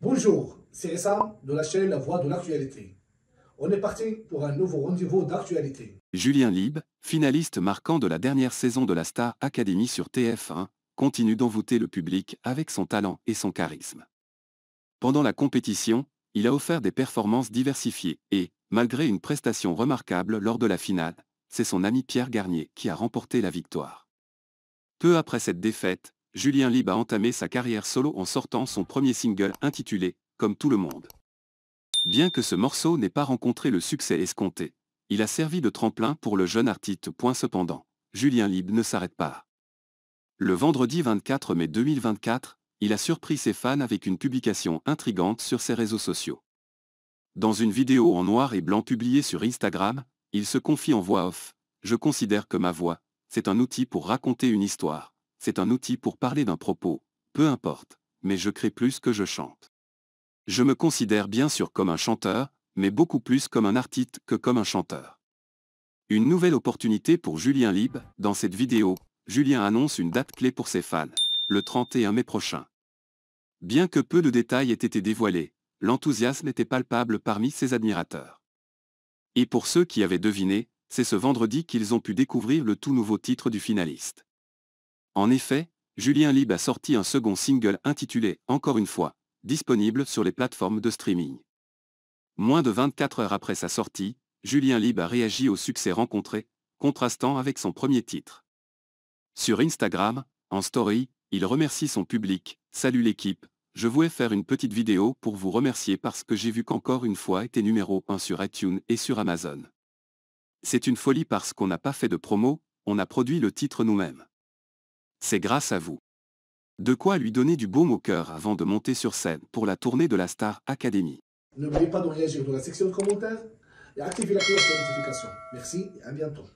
Bonjour, c'est Essa de la chaîne La Voix de l'actualité. On est parti pour un nouveau rendez-vous d'actualité. Julien Lib, finaliste marquant de la dernière saison de la Star Academy sur TF1, continue d'envoûter le public avec son talent et son charisme. Pendant la compétition, il a offert des performances diversifiées et, malgré une prestation remarquable lors de la finale, c'est son ami Pierre Garnier qui a remporté la victoire. Peu après cette défaite, Julien Lib a entamé sa carrière solo en sortant son premier single intitulé « Comme tout le monde ». Bien que ce morceau n'ait pas rencontré le succès escompté, il a servi de tremplin pour le jeune artiste. Cependant, Julien Lib ne s'arrête pas. Le vendredi 24 mai 2024, il a surpris ses fans avec une publication intrigante sur ses réseaux sociaux. Dans une vidéo en noir et blanc publiée sur Instagram, il se confie en voix off. Je considère que ma voix, c'est un outil pour raconter une histoire c'est un outil pour parler d'un propos, peu importe, mais je crée plus que je chante. Je me considère bien sûr comme un chanteur, mais beaucoup plus comme un artiste que comme un chanteur. Une nouvelle opportunité pour Julien Lib, dans cette vidéo, Julien annonce une date clé pour ses fans, le 31 mai prochain. Bien que peu de détails aient été dévoilés, l'enthousiasme était palpable parmi ses admirateurs. Et pour ceux qui avaient deviné, c'est ce vendredi qu'ils ont pu découvrir le tout nouveau titre du finaliste. En effet, Julien Lib a sorti un second single intitulé Encore une fois, disponible sur les plateformes de streaming. Moins de 24 heures après sa sortie, Julien Lib a réagi au succès rencontré, contrastant avec son premier titre. Sur Instagram, en story, il remercie son public, Salut l'équipe, je voulais faire une petite vidéo pour vous remercier parce que j'ai vu qu'encore une fois était numéro 1 sur iTunes et sur Amazon. C'est une folie parce qu'on n'a pas fait de promo, on a produit le titre nous-mêmes. C'est grâce à vous. De quoi lui donner du baume au cœur avant de monter sur scène pour la tournée de la Star Academy. N'oubliez pas de réagir dans la section de commentaires et activez la cloche de notification. Merci et à bientôt.